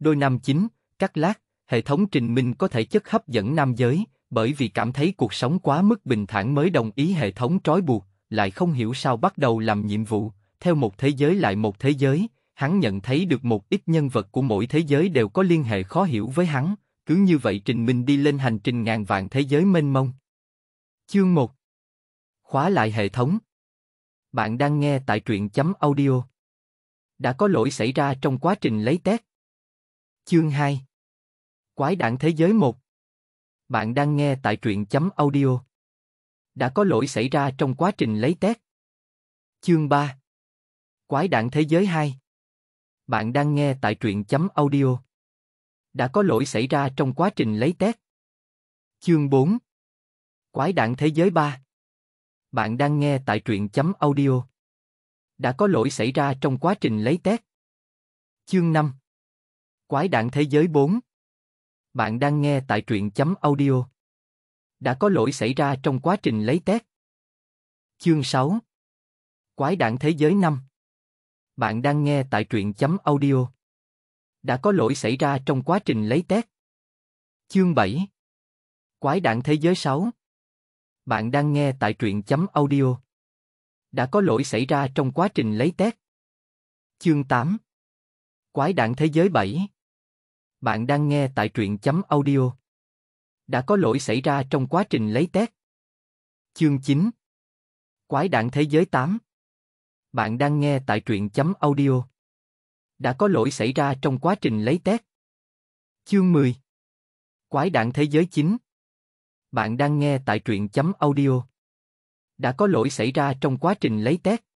Đôi nam chính, cắt lát, hệ thống trình minh có thể chất hấp dẫn nam giới, bởi vì cảm thấy cuộc sống quá mức bình thản mới đồng ý hệ thống trói buộc, lại không hiểu sao bắt đầu làm nhiệm vụ, theo một thế giới lại một thế giới, hắn nhận thấy được một ít nhân vật của mỗi thế giới đều có liên hệ khó hiểu với hắn, cứ như vậy trình minh đi lên hành trình ngàn vạn thế giới mênh mông. Chương 1 Khóa lại hệ thống Bạn đang nghe tại truyện chấm audio Đã có lỗi xảy ra trong quá trình lấy test, Chương 2 Quái đản thế giới 1 Bạn đang nghe tại truyện chấm audio. Đã có lỗi xảy ra trong quá trình lấy test. Chương 3 Quái đản thế giới 2 Bạn đang nghe tại truyện chấm audio. Đã có lỗi xảy ra trong quá trình lấy test. Chương 4 Quái đản thế giới 3 Bạn đang nghe tại truyện chấm audio. Đã có lỗi xảy ra trong quá trình lấy test. Chương 5 Quái đạn thế giới 4 Bạn đang nghe tại truyện chấm audio. Đã có lỗi xảy ra trong quá trình lấy test. Chương 6 Quái đạn thế giới 5 Bạn đang nghe tại truyện chấm audio. Đã có lỗi xảy ra trong quá trình lấy test. Chương 7 Quái đạn thế giới 6 Bạn đang nghe tại truyện chấm audio. Đã có lỗi xảy ra trong quá trình lấy test. Chương 8 Quái đạn thế giới 7 bạn đang nghe tại truyện chấm audio. Đã có lỗi xảy ra trong quá trình lấy test. Chương 9 Quái đạn thế giới 8 Bạn đang nghe tại truyện chấm audio. Đã có lỗi xảy ra trong quá trình lấy test. Chương 10 Quái đạn thế giới 9 Bạn đang nghe tại truyện chấm audio. Đã có lỗi xảy ra trong quá trình lấy test.